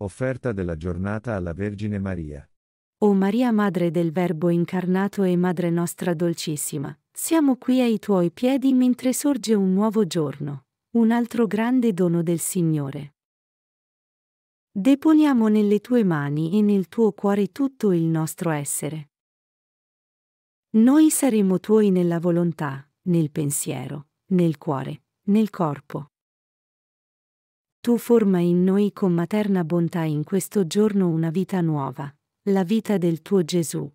Offerta della giornata alla Vergine Maria. O Maria Madre del Verbo incarnato e Madre nostra dolcissima, siamo qui ai tuoi piedi mentre sorge un nuovo giorno, un altro grande dono del Signore. Deponiamo nelle tue mani e nel tuo cuore tutto il nostro essere. Noi saremo tuoi nella volontà, nel pensiero, nel cuore, nel corpo. Tu forma in noi con materna bontà in questo giorno una vita nuova, la vita del tuo Gesù.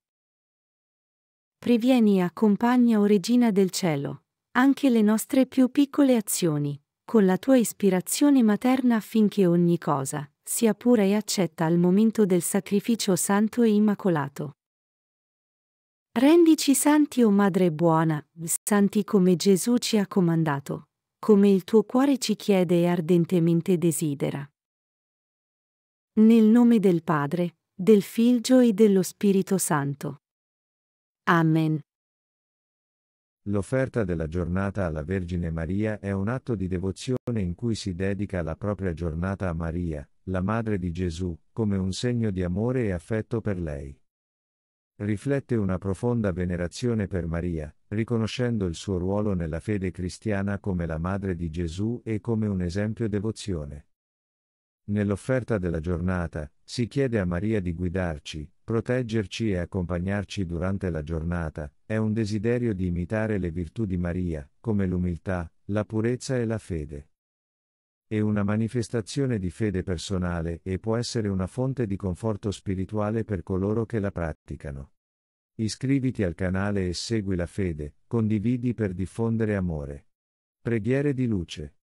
Previeni e accompagna, o Regina del Cielo, anche le nostre più piccole azioni, con la tua ispirazione materna affinché ogni cosa, sia pura e accetta al momento del sacrificio santo e immacolato. Rendici santi, o Madre buona, santi come Gesù ci ha comandato come il tuo cuore ci chiede e ardentemente desidera. Nel nome del Padre, del Figlio e dello Spirito Santo. Amen. L'offerta della giornata alla Vergine Maria è un atto di devozione in cui si dedica la propria giornata a Maria, la Madre di Gesù, come un segno di amore e affetto per lei riflette una profonda venerazione per Maria, riconoscendo il suo ruolo nella fede cristiana come la madre di Gesù e come un esempio devozione. Nell'offerta della giornata, si chiede a Maria di guidarci, proteggerci e accompagnarci durante la giornata, è un desiderio di imitare le virtù di Maria, come l'umiltà, la purezza e la fede è una manifestazione di fede personale e può essere una fonte di conforto spirituale per coloro che la praticano. Iscriviti al canale e segui la fede, condividi per diffondere amore. Preghiere di luce.